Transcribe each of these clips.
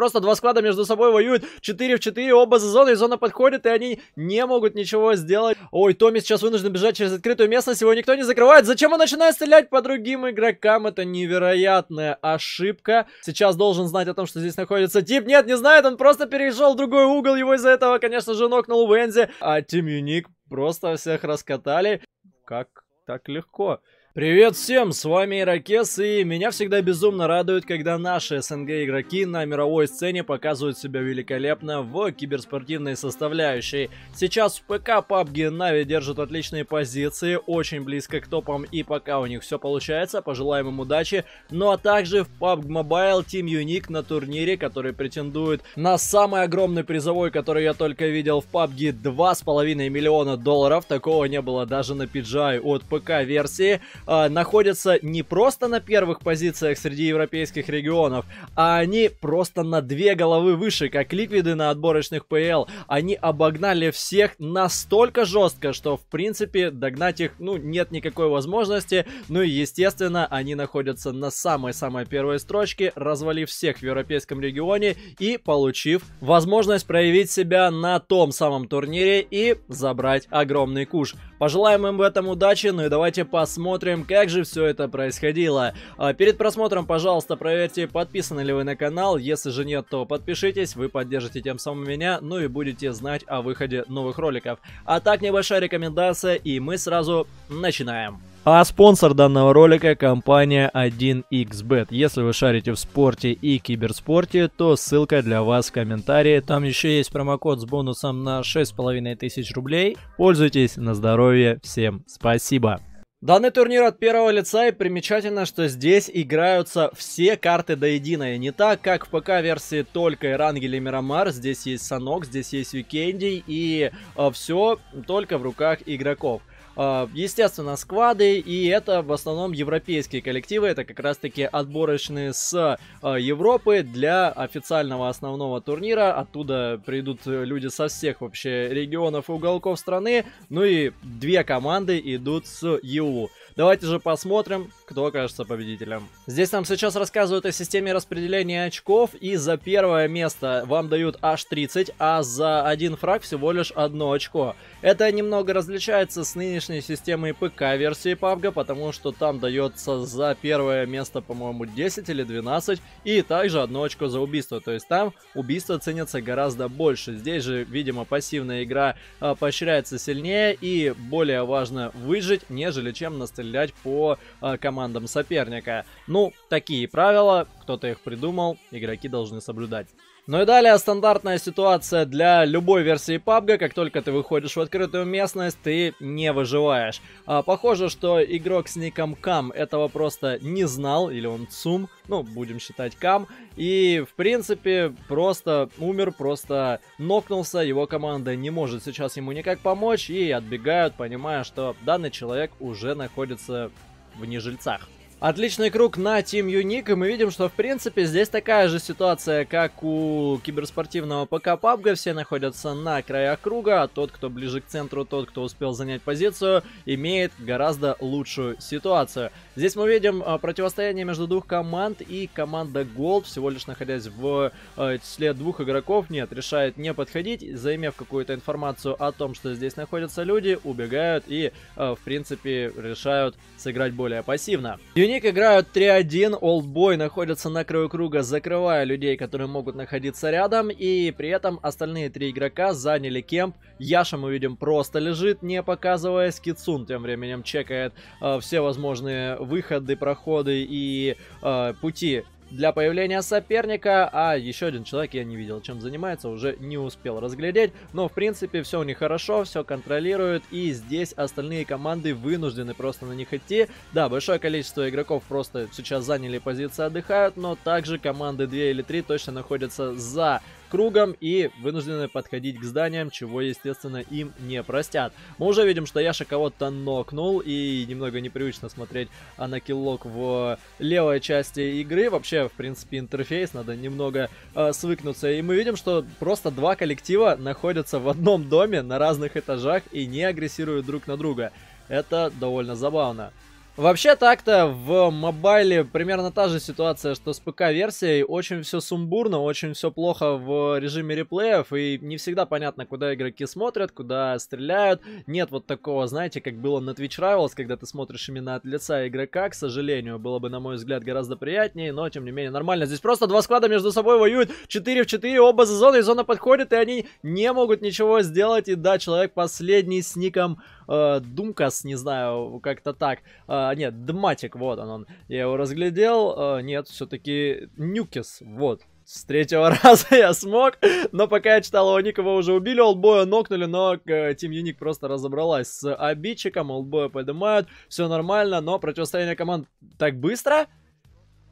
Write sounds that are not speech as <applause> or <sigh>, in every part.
Просто два склада между собой воюют. 4 в 4, оба за зоной. Зона подходит, и они не могут ничего сделать. Ой, Томми сейчас вынужден бежать через открытую местность. Его никто не закрывает. Зачем он начинает стрелять по другим игрокам? Это невероятная ошибка. Сейчас должен знать о том, что здесь находится тип. Нет, не знает. Он просто перешел в другой угол. Его из-за этого, конечно же, нокнул Венди. А Тим Юник просто всех раскатали. Как так легко. Привет всем, с вами Иракес, и меня всегда безумно радует, когда наши СНГ-игроки на мировой сцене показывают себя великолепно в киберспортивной составляющей. Сейчас в ПК PUBG Na'Vi держат отличные позиции, очень близко к топам, и пока у них все получается, пожелаем им удачи. Ну а также в PUBG Mobile Team Unique на турнире, который претендует на самый огромный призовой, который я только видел в PUBG, 2,5 миллиона долларов, такого не было даже на PGI от ПК-версии э, находятся не просто на первых позициях среди европейских регионов, а они просто на две головы выше, как ликвиды на отборочных ПЛ. Они обогнали всех настолько жестко, что в принципе догнать их, ну, нет никакой возможности. Ну и естественно, они находятся на самой-самой первой строчке, развалив всех в европейском регионе и получив возможность проявить себя на том самом турнире и забрать огромный куш. Пожелаем им в этом удачи, ну и давайте посмотрим, как же все это происходило. А, перед просмотром, пожалуйста, проверьте, подписаны ли вы на канал. Если же нет, то подпишитесь, вы поддержите тем самым меня, ну и будете знать о выходе новых роликов. А так, небольшая рекомендация, и мы сразу начинаем. А спонсор данного ролика – компания 1xbet. Если вы шарите в спорте и киберспорте, то ссылка для вас в комментарии. Там еще есть промокод с бонусом на 6500 рублей. Пользуйтесь на здоровье. Всем спасибо. Данный турнир от первого лица и примечательно, что здесь играются все карты до единой. Не так, как в ПК-версии только Ирангель и Мирамар, здесь есть Санок, здесь есть Викенди и э, а, все только в руках игроков. А, естественно, сквады, и это в основном европейские коллективы, это как раз-таки отборочные с а, Европы для официального основного турнира. Оттуда придут люди со всех вообще регионов и уголков страны, ну и две команды идут с ЕУ. Давайте же посмотрим, кто окажется победителем. Здесь нам сейчас рассказывают о системе распределения очков, и за первое место вам дают аж 30, а за один фраг всего лишь одно очко. Это немного различается с нынешней системой ПК-версии PUBG, потому что там дается за первое место, по-моему, 10 или 12, и также одно очко за убийство, то есть там убийство ценится гораздо больше. Здесь же, видимо, пассивная игра а, поощряется сильнее, и более важно выжить, нежели чем на сцене стрелять по э, командам соперника. Ну, такие правила, кто-то их придумал, игроки должны соблюдать. Ну и далее стандартная ситуация для любой версии PUBG. Как только ты выходишь в открытую местность, ты не выживаешь. А, похоже, что игрок с ником Кам этого просто не знал, или он Цум, ну, будем считать Кам. И, в принципе, просто умер, просто нокнулся, его команда не может сейчас ему никак помочь и отбегают, понимая, что данный человек уже находится в нежильцах. Отличный круг на Team Unique, и мы видим, что в принципе здесь такая же ситуация, как у киберспортивного ПК PUBG, все находятся на краях круга, а тот, кто ближе к центру, тот, кто успел занять позицию, имеет гораздо лучшую ситуацию. Здесь мы видим э, противостояние между двух команд, и команда Gold, всего лишь находясь в э, числе двух игроков, нет, решает не подходить, заимев какую-то информацию о том, что здесь находятся люди, убегают и, э, в принципе, решают сыграть более пассивно. Ник играют 3-1, Олдбой находится на краю круга, закрывая людей, которые могут находиться рядом, и при этом остальные три игрока заняли кемп. Яша, мы видим, просто лежит, не показываясь. Кицун тем временем чекает э, все возможные выходы, проходы и э, пути для появления соперника, а еще один человек, я не видел, чем занимается, уже не успел разглядеть, но в принципе все у них хорошо, все контролируют, и здесь остальные команды вынуждены просто на них идти. Да, большое количество игроков просто сейчас заняли позиции, отдыхают, но также команды 2 или 3 точно находятся за кругом и вынуждены подходить к зданиям, чего, естественно, им не простят. Мы уже видим, что Яша кого-то нокнул, и немного непривычно смотреть а, на киллок в левой части игры. Вообще, в принципе, интерфейс, надо немного э, свыкнуться. И мы видим, что просто два коллектива находятся в одном доме на разных этажах и не агрессируют друг на друга. Это довольно забавно. Вообще так-то в мобайле примерно та же ситуация, что с ПК-версией. Очень все сумбурно, очень все плохо в режиме реплеев, и не всегда понятно, куда игроки смотрят, куда стреляют. Нет вот такого, знаете, как было на Twitch Rivals, когда ты смотришь именно от лица игрока, к сожалению, было бы, на мой взгляд, гораздо приятнее, но, тем не менее, нормально. Здесь просто два склада между собой воюют, 4 в 4, оба за зоной, зона подходит, и они не могут ничего сделать, и да, человек последний с ником э, Думкас, не знаю, как-то так, э, а, нет, Дматик, вот он, он. Я его разглядел. А, нет, все-таки Нюкис, вот. С третьего <laughs> раза я смог, но пока я читал его ник, его уже убили, олдбоя нокнули, но Тим э, Юник просто разобралась с обидчиком, олдбоя поднимают, все нормально, но противостояние команд так быстро,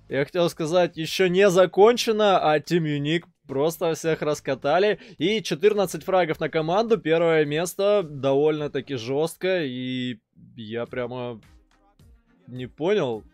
я хотел сказать, еще не закончено, а Тим Юник просто всех раскатали. И 14 фрагов на команду, первое место довольно-таки жестко, и я прямо не понял,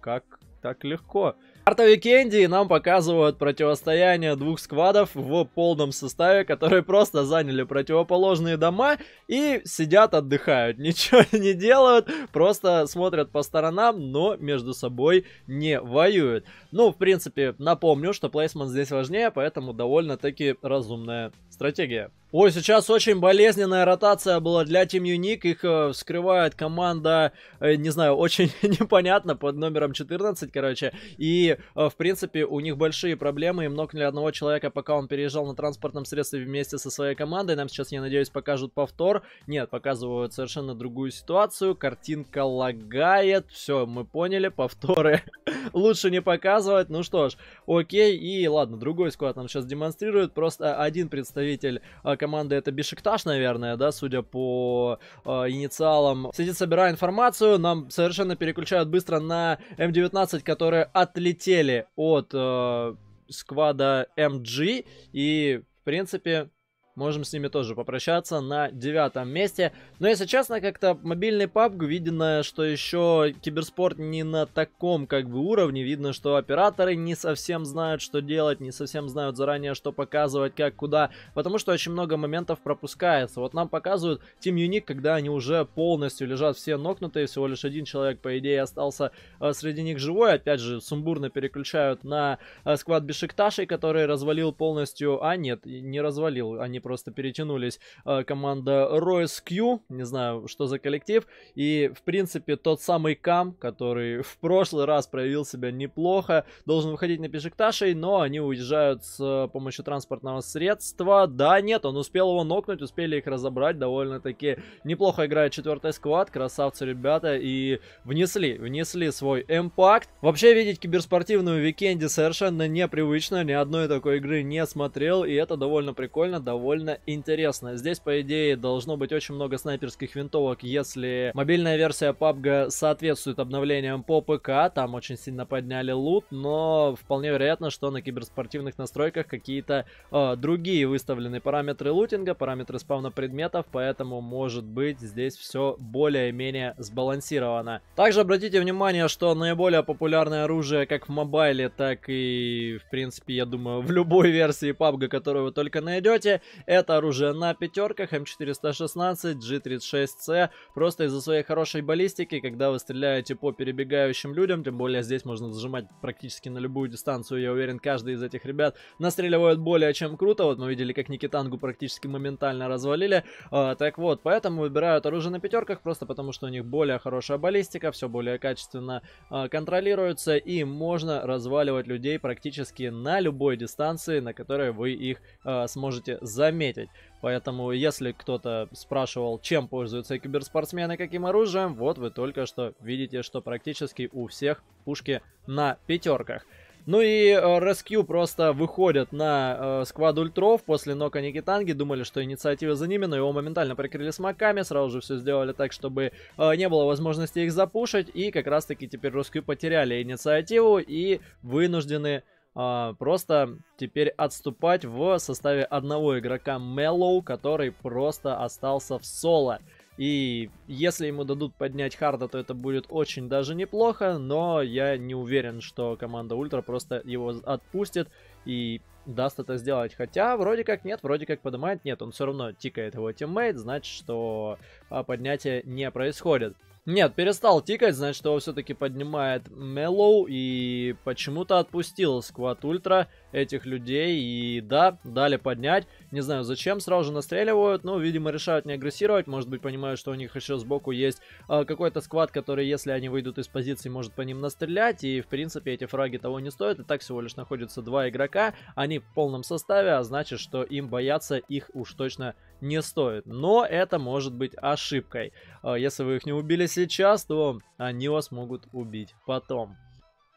как так легко. Карта Викенди нам показывают противостояние двух сквадов в полном составе, которые просто заняли противоположные дома и сидят, отдыхают. <laughs> Ничего не делают, просто смотрят по сторонам, но между собой не воюют. Ну, в принципе, напомню, что плейсмент здесь важнее, поэтому довольно-таки разумная стратегия. Ой, сейчас очень болезненная ротация была для Team Unique. Их э, вскрывает команда, э, не знаю, очень <laughs> непонятно, под номером 14, короче. И Э, в принципе, у них большие проблемы. Им нокнули одного человека, пока он переезжал на транспортном средстве вместе со своей командой. Нам сейчас, я надеюсь, покажут повтор. Нет, показывают совершенно другую ситуацию. Картинка лагает. Все, мы поняли, повторы <laughs> лучше не показывать. Ну что ж, окей. И ладно, другой склад нам сейчас демонстрирует. Просто один представитель э, команды, это Бешикташ, наверное, да, судя по а, инициалам. Сидит, собирая информацию. Нам совершенно переключают быстро на М19, который отлетел улетели от э, сквада MG и, в принципе, Можем с ними тоже попрощаться на девятом месте. Но если честно, как-то мобильный PUBG видно, что еще киберспорт не на таком как бы уровне. Видно, что операторы не совсем знают, что делать, не совсем знают заранее, что показывать, как, куда. Потому что очень много моментов пропускается. Вот нам показывают Team Unique, когда они уже полностью лежат все нокнутые. Всего лишь один человек, по идее, остался э, среди них живой. Опять же, сумбурно переключают на э, сквад Бешикташей, который развалил полностью... А нет, не развалил, они просто перетянулись э, команда Royce Q, не знаю, что за коллектив, и, в принципе, тот самый Кам, который <laughs> в прошлый раз проявил себя неплохо, должен выходить на Пижикташей, но они уезжают с э, помощью транспортного средства, да, нет, он успел его нокнуть, успели их разобрать, довольно-таки неплохо играет четвертый сквад, красавцы ребята, и внесли, внесли свой импакт. Вообще, видеть киберспортивную Викенди совершенно непривычно, ни одной такой игры не смотрел, и это довольно прикольно, довольно довольно интересно. Здесь, по идее, должно быть очень много снайперских винтовок, если мобильная версия PUBG соответствует обновлениям по ПК, там очень сильно подняли лут, но вполне вероятно, что на киберспортивных настройках какие-то э, другие выставлены параметры лутинга, параметры спавна предметов, поэтому, может быть, здесь все более-менее сбалансировано. Также обратите внимание, что наиболее популярное оружие как в мобайле, так и, в принципе, я думаю, в любой версии PUBG, которую вы только найдете, это оружие на пятерках М416, G36C. Просто из-за своей хорошей баллистики, когда вы стреляете по перебегающим людям, тем более здесь можно зажимать практически на любую дистанцию, я уверен, каждый из этих ребят настреливает более чем круто. Вот мы видели, как Никитангу практически моментально развалили. А, так вот, поэтому выбирают оружие на пятерках, просто потому что у них более хорошая баллистика, все более качественно а, контролируется и можно разваливать людей практически на любой дистанции, на которой вы их а, сможете заметить заметить. Поэтому, если кто-то спрашивал, чем пользуются киберспортсмены, каким оружием, вот вы только что видите, что практически у всех пушки на пятерках. Ну и э, Rescue просто выходят на э, сквад ультров после нока Никитанги. Думали, что инициатива за ними, но его моментально прикрыли смоками. Сразу же все сделали так, чтобы э, не было возможности их запушить. И как раз таки теперь Rescue потеряли инициативу и вынуждены а, просто теперь отступать в составе одного игрока Меллоу, который просто остался в соло. И если ему дадут поднять Харда, то это будет очень даже неплохо, но я не уверен, что команда Ультра просто его отпустит и даст это сделать. Хотя вроде как нет, вроде как поднимает нет, он все равно тикает его тиммейт, значит, что а, поднятие не происходит. Нет, перестал тикать, значит, его все-таки поднимает Меллоу и почему-то отпустил Сквад Ультра этих людей. И да, дали поднять. Не знаю, зачем, сразу же настреливают. Ну, видимо, решают не агрессировать. Может быть, понимают, что у них еще сбоку есть э, какой-то сквад, который, если они выйдут из позиции, может по ним настрелять. И, в принципе, эти фраги того не стоят. И так всего лишь находятся два игрока. Они в полном составе, а значит, что им бояться их уж точно не стоит. Но это может быть ошибкой. А, если вы их не убили сейчас, то они вас могут убить потом.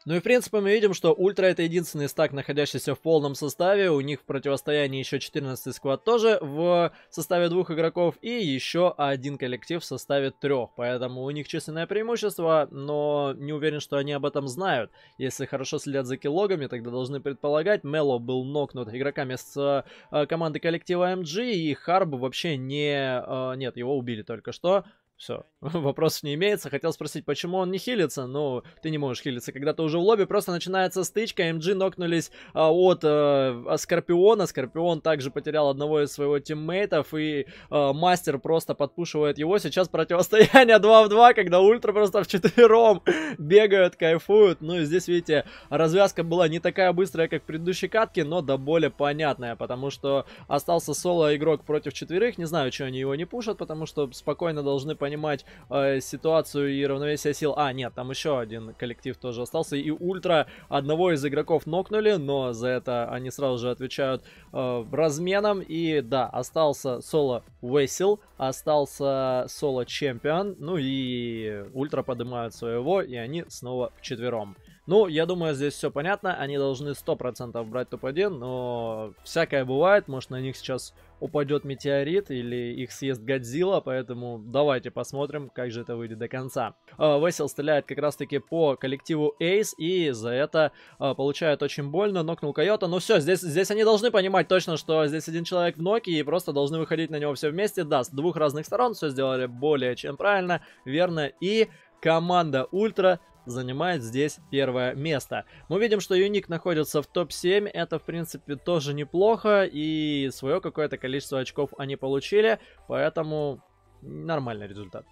Ну и в принципе мы видим, что Ультра это единственный стак, находящийся в полном составе. У них в противостоянии еще 14 сквад тоже в составе двух игроков и еще один коллектив в составе трех. Поэтому у них численное преимущество, но не уверен, что они об этом знают. Если хорошо следят за килогами, тогда должны предполагать, Мело был нокнут игроками с э, команды коллектива MG и Харб вообще не... Э, нет, его убили только что. Все, <laughs> вопросов не имеется. Хотел спросить, почему он не хилится? Ну, ты не можешь хилиться, когда ты уже в лобби. Просто начинается стычка. МГ нокнулись а, от э, а, Скорпиона. Скорпион также потерял одного из своего тиммейтов. И а, Мастер просто подпушивает его. Сейчас противостояние 2 <laughs> в 2, когда Ультра просто вчетвером <laughs> бегают, кайфуют. Ну и здесь, видите, развязка была не такая быстрая, как в предыдущей катке, но до более понятная. Потому что остался соло-игрок против четверых. Не знаю, что они его не пушат, потому что спокойно должны понять понимать э, ситуацию и равновесие сил. А, нет, там еще один коллектив тоже остался. И Ультра одного из игроков нокнули, но за это они сразу же отвечают э, разменом. И да, остался соло Весел, остался соло Чемпион, ну и Ультра поднимают своего, и они снова вчетвером. Ну, я думаю, здесь все понятно. Они должны 100% брать топ-1, но всякое бывает. Может, на них сейчас упадет метеорит или их съест Годзилла, поэтому давайте посмотрим, как же это выйдет до конца. А, Весел стреляет как раз-таки по коллективу Ace и за это а, получает очень больно, нокнул Койота. Но ну все, здесь, здесь они должны понимать точно, что здесь один человек в ноке и просто должны выходить на него все вместе. Да, с двух разных сторон все сделали более чем правильно, верно и команда Ультра занимает здесь первое место. Мы видим, что Юник находится в топ-7, это в принципе тоже неплохо, и свое какое-то количество очков они получили, поэтому нормальный результат.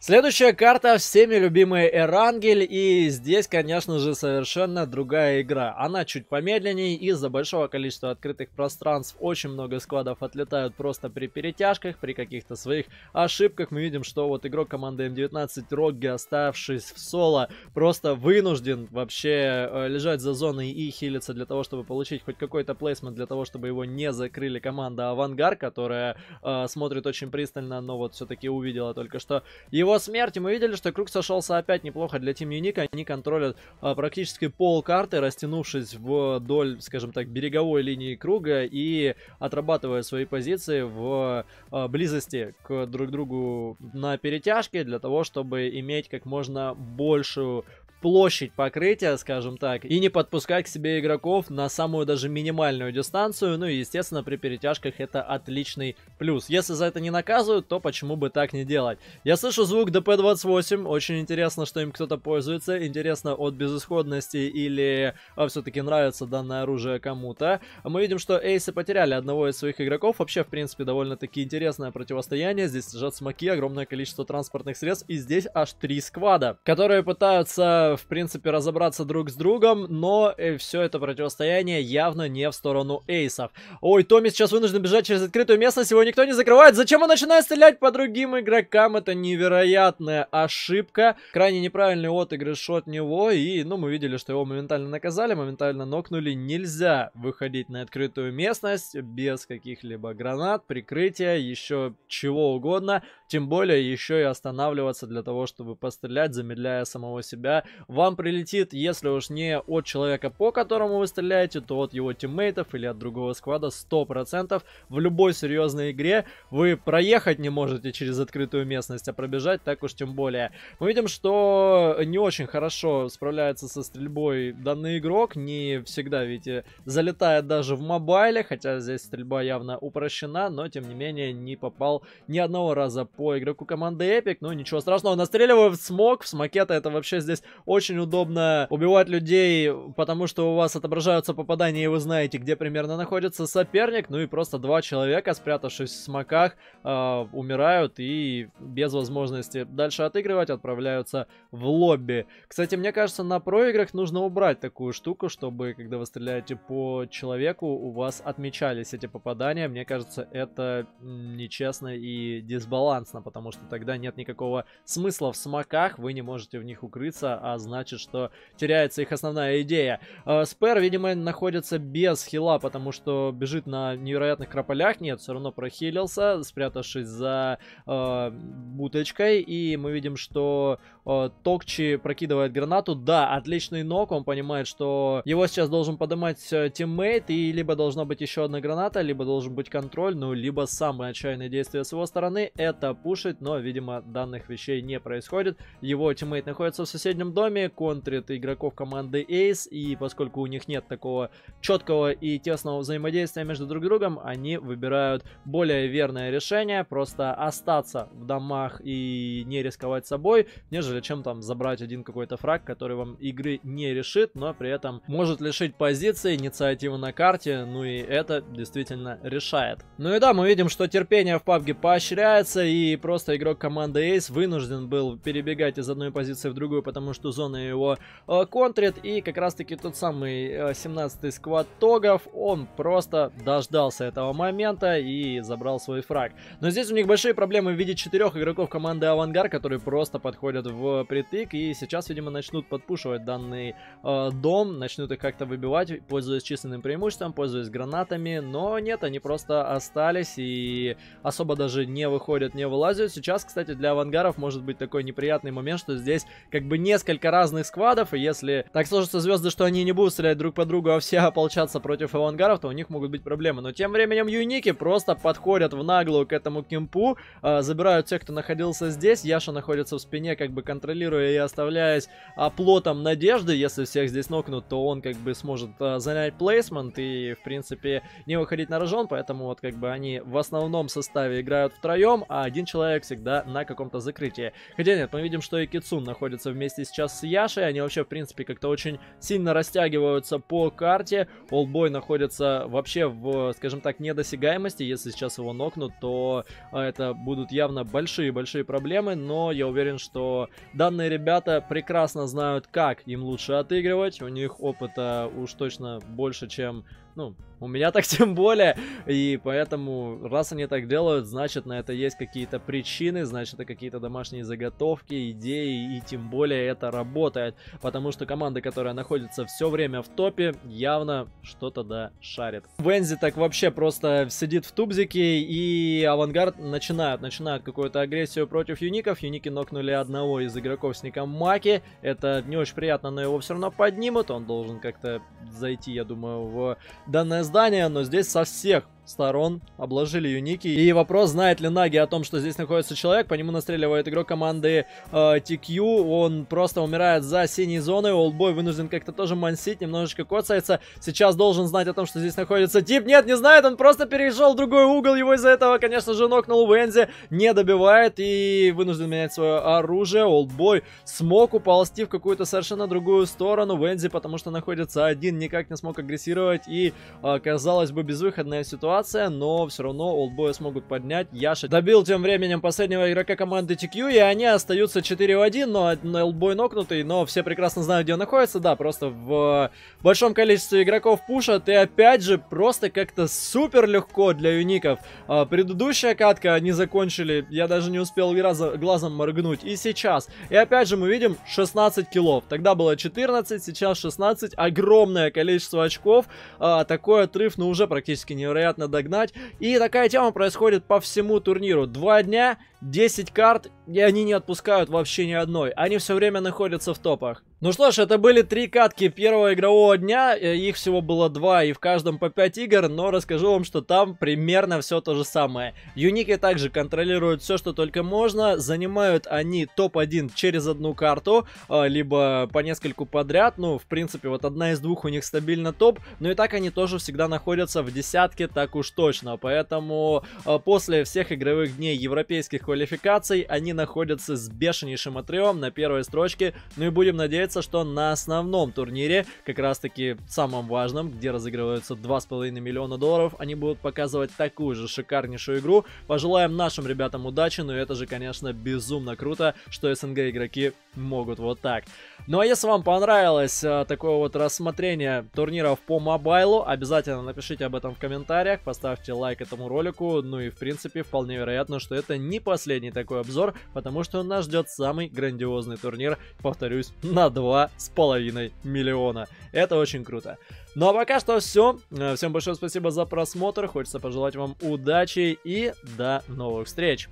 Следующая карта всеми любимый Эрангель, и здесь, конечно же, совершенно другая игра. Она чуть помедленнее, из-за большого количества открытых пространств очень много складов отлетают просто при перетяжках, при каких-то своих ошибках. Мы видим, что вот игрок команды М19 Рогги, оставшись в соло, просто вынужден вообще э, лежать за зоной и хилиться для того, чтобы получить хоть какой-то плейсмент, для того, чтобы его не закрыли команда Авангар, которая э, смотрит очень пристально, но вот все-таки увидела только что его его смерти мы видели, что круг сошелся опять неплохо для Тим Юника. Они контролят а, практически пол карты, растянувшись вдоль, скажем так, береговой линии круга и отрабатывая свои позиции в а, близости к друг другу на перетяжке для того, чтобы иметь как можно большую площадь покрытия, скажем так, и не подпускать к себе игроков на самую даже минимальную дистанцию. Ну и, естественно, при перетяжках это отличный плюс. Если за это не наказывают, то почему бы так не делать? Я слышу звук dp 28 Очень интересно, что им кто-то пользуется. Интересно, от безысходности или а, все-таки нравится данное оружие кому-то. Мы видим, что эйсы потеряли одного из своих игроков. Вообще, в принципе, довольно-таки интересное противостояние. Здесь лежат смоки, огромное количество транспортных средств. И здесь аж три сквада, которые пытаются в принципе, разобраться друг с другом, но э, все это противостояние явно не в сторону эйсов. Ой, Томми сейчас вынужден бежать через открытую местность, его никто не закрывает. Зачем он начинает стрелять по другим игрокам? Это невероятная ошибка. Крайне неправильный отыгрыш от него, и, ну, мы видели, что его моментально наказали, моментально нокнули. Нельзя выходить на открытую местность без каких-либо гранат, прикрытия, еще чего угодно. Тем более еще и останавливаться для того, чтобы пострелять, замедляя самого себя вам прилетит, если уж не от человека, по которому вы стреляете, то от его тиммейтов или от другого сквада 100%. В любой серьезной игре вы проехать не можете через открытую местность, а пробежать так уж тем более. Мы видим, что не очень хорошо справляется со стрельбой данный игрок, не всегда, видите, залетает даже в мобайле, хотя здесь стрельба явно упрощена, но тем не менее не попал ни одного раза по игроку команды Epic, ну ничего страшного, настреливаю в смог, в смоке это вообще здесь очень удобно убивать людей, потому что у вас отображаются попадания, и вы знаете, где примерно находится соперник. Ну и просто два человека, спрятавшись в смоках, э, умирают и без возможности дальше отыгрывать отправляются в лобби. Кстати, мне кажется, на проиграх нужно убрать такую штуку, чтобы, когда вы стреляете по человеку, у вас отмечались эти попадания. Мне кажется, это нечестно и дисбалансно, потому что тогда нет никакого смысла в смоках, вы не можете в них укрыться, а значит, что теряется их основная идея. Э, Спер, видимо, находится без хила, потому что бежит на невероятных крополях. Нет, все равно прохилился, спрятавшись за э, буточкой. И мы видим, что э, Токчи прокидывает гранату. Да, отличный ног, он понимает, что его сейчас должен поднимать э, тиммейт, и либо должна быть еще одна граната, либо должен быть контроль, ну, либо самое отчаянное действие с его стороны — это пушить, но, видимо, данных вещей не происходит. Его тиммейт находится в соседнем доме, экономия, контрит игроков команды Ace, и поскольку у них нет такого четкого и тесного взаимодействия между друг другом, они выбирают более верное решение, просто остаться в домах и не рисковать собой, нежели чем там забрать один какой-то фраг, который вам игры не решит, но при этом может лишить позиции, инициативы на карте, ну и это действительно решает. Ну и да, мы видим, что терпение в PUBG поощряется, и просто игрок команды Ace вынужден был перебегать из одной позиции в другую, потому что зона его э, контрит. И как раз-таки тот самый э, 17 сквад тогов, он просто дождался этого момента и забрал свой фраг. Но здесь у них большие проблемы в виде четырех игроков команды Авангар, которые просто подходят в притык. И сейчас, видимо, начнут подпушивать данный э, дом, начнут их как-то выбивать, пользуясь численным преимуществом, пользуясь гранатами. Но нет, они просто остались и особо даже не выходят, не вылазят. Сейчас, кстати, для авангаров может быть такой неприятный момент, что здесь как бы несколько несколько разных сквадов, и если так сложатся звезды, что они не будут стрелять друг по другу, а все <laughs> ополчатся против авангаров, то у них могут быть проблемы. Но тем временем юники просто подходят в наглую к этому кемпу, э, забирают тех, кто находился здесь. Яша находится в спине, как бы контролируя и оставляясь оплотом а, надежды. Если всех здесь нокнут, то он как бы сможет э, занять плейсмент и, в принципе, не выходить на рожон. Поэтому вот как бы они в основном составе играют втроем, а один человек всегда на каком-то закрытии. Хотя нет, мы видим, что и Кицун находится вместе сейчас с Яшей. Они вообще, в принципе, как-то очень сильно растягиваются по карте. Олбой находится вообще в, скажем так, недосягаемости. Если сейчас его нокнут, то а, это будут явно большие-большие проблемы. Но я уверен, что данные ребята прекрасно знают, как им лучше отыгрывать. У них опыта уж точно больше, чем, ну, у меня так <laughs> тем более. И поэтому, раз они так делают, значит, на это есть какие-то причины, значит, это какие-то домашние заготовки, идеи, и тем более это работает. Потому что команда, которая находится все время в топе, явно что-то да шарит. Вензи так вообще просто сидит в тубзике, и авангард начинают, начинают какую-то агрессию против юников. Юники нокнули одного из игроков с ником Маки. Это не очень приятно, но его все равно поднимут. Он должен как-то зайти, я думаю, в данное здание, но здесь со всех сторон обложили юники. И вопрос, знает ли Наги о том, что здесь находится человек, по нему настреливает игрок команды э, TQ, он просто умирает за синей зоной, Олдбой вынужден как-то тоже мансить, немножечко коцается, сейчас должен знать о том, что здесь находится тип, нет, не знает, он просто перешел в другой угол, его из-за этого, конечно же, нокнул Вензи, не добивает и вынужден менять свое оружие, Олдбой смог уползти в какую-то совершенно другую сторону, Вензи, потому что находится один, никак не смог агрессировать и, э, казалось бы, безвыходная ситуация, ситуация, но все равно олдбоя смогут поднять. Яша добил тем временем последнего игрока команды TQ, и они остаются 4 в 1, но олдбой нокнутый, но все прекрасно знают, где он находится, да, просто в э, большом количестве игроков пушат, и опять же, просто как-то супер легко для юников. Э, предыдущая катка они закончили, я даже не успел глазом моргнуть, и сейчас. И опять же мы видим 16 киллов, тогда было 14, сейчас 16, огромное количество очков, э, такой отрыв, ну уже практически невероятно догнать. И такая тема происходит по всему турниру. Два дня, 10 карт, и они не отпускают вообще ни одной. Они все время находятся в топах. Ну что ж, это были три катки первого игрового дня, э, их всего было два, и в каждом по 5 игр, но расскажу вам, что там примерно все то же самое. Юники также контролируют все, что только можно, занимают они топ-1 через одну карту, э, либо по нескольку подряд, ну, в принципе, вот одна из двух у них стабильно топ, но ну и так они тоже всегда находятся в десятке, так уж точно, поэтому э, после всех игровых дней европейских квалификаций они находятся с бешенейшим отрывом на первой строчке, ну и будем надеяться, ожидается, что на основном турнире, как раз таки самом важном, где разыгрываются 2,5 миллиона долларов, они будут показывать такую же шикарнейшую игру. Пожелаем нашим ребятам удачи, но это же, конечно, безумно круто, что СНГ игроки могут вот так. Ну а если вам понравилось а, такое вот рассмотрение турниров по мобайлу, обязательно напишите об этом в комментариях, поставьте лайк этому ролику, ну и в принципе вполне вероятно, что это не последний такой обзор, потому что нас ждет самый грандиозный турнир, повторюсь, на 2,5 миллиона. Это очень круто. Ну а пока что все. Э, всем большое спасибо за просмотр. Хочется пожелать вам удачи и до новых встреч.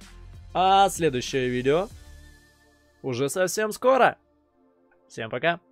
А следующее видео уже совсем скоро. Всем пока.